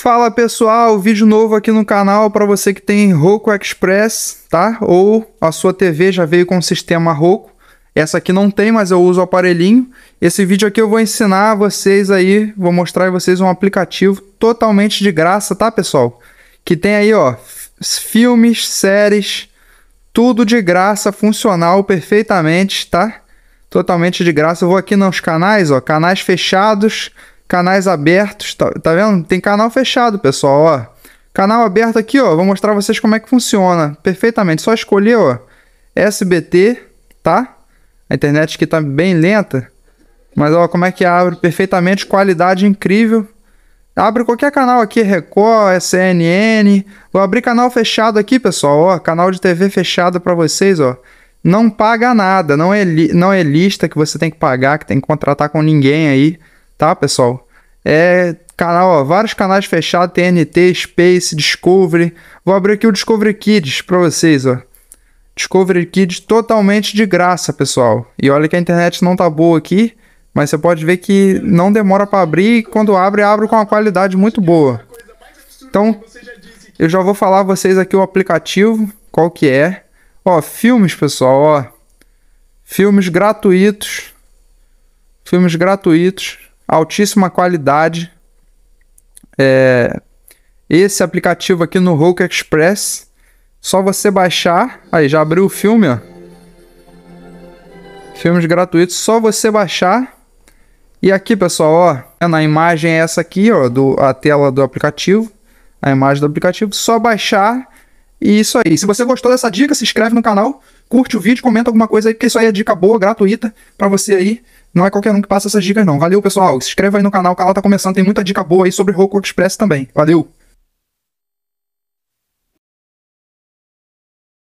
Fala pessoal, vídeo novo aqui no canal para você que tem Roku Express, tá? Ou a sua TV já veio com o sistema Roku. Essa aqui não tem, mas eu uso o aparelhinho. Esse vídeo aqui eu vou ensinar a vocês aí, vou mostrar a vocês um aplicativo totalmente de graça, tá pessoal? Que tem aí, ó, filmes, séries, tudo de graça, funcional perfeitamente, tá? Totalmente de graça. Eu vou aqui nos canais, ó, canais fechados, Canais abertos, tá, tá vendo? Tem canal fechado, pessoal, ó. Canal aberto aqui, ó. Vou mostrar vocês como é que funciona perfeitamente. Só escolher, ó, SBT, tá? A internet aqui tá bem lenta. Mas, ó, como é que abre perfeitamente, qualidade incrível. Abre qualquer canal aqui, Record, CNN. Vou abrir canal fechado aqui, pessoal. Ó, canal de TV fechado para vocês, ó. Não paga nada, não é, não é lista que você tem que pagar, que tem que contratar com ninguém aí, tá, pessoal? É canal, ó, vários canais fechados, TNT, Space, Discovery. Vou abrir aqui o Discovery Kids para vocês, ó. Discovery Kids totalmente de graça, pessoal. E olha que a internet não tá boa aqui, mas você pode ver que não demora para abrir e quando abre, abre com uma qualidade muito boa. Então, eu já vou falar a vocês aqui o aplicativo, qual que é. Ó, filmes, pessoal, ó. Filmes gratuitos. Filmes gratuitos altíssima qualidade. É, esse aplicativo aqui no Hulk Express, só você baixar. Aí já abriu o filme, ó. Filmes gratuitos, só você baixar. E aqui, pessoal, ó, na imagem é essa aqui, ó, do, a tela do aplicativo, a imagem do aplicativo, só baixar e isso aí. Se você gostou dessa dica, se inscreve no canal curte o vídeo, comenta alguma coisa aí, porque isso aí é dica boa, gratuita, para você aí. Não é qualquer um que passa essas dicas, não. Valeu, pessoal. Se inscreva aí no canal, o canal tá começando, tem muita dica boa aí sobre Roku Express também. Valeu!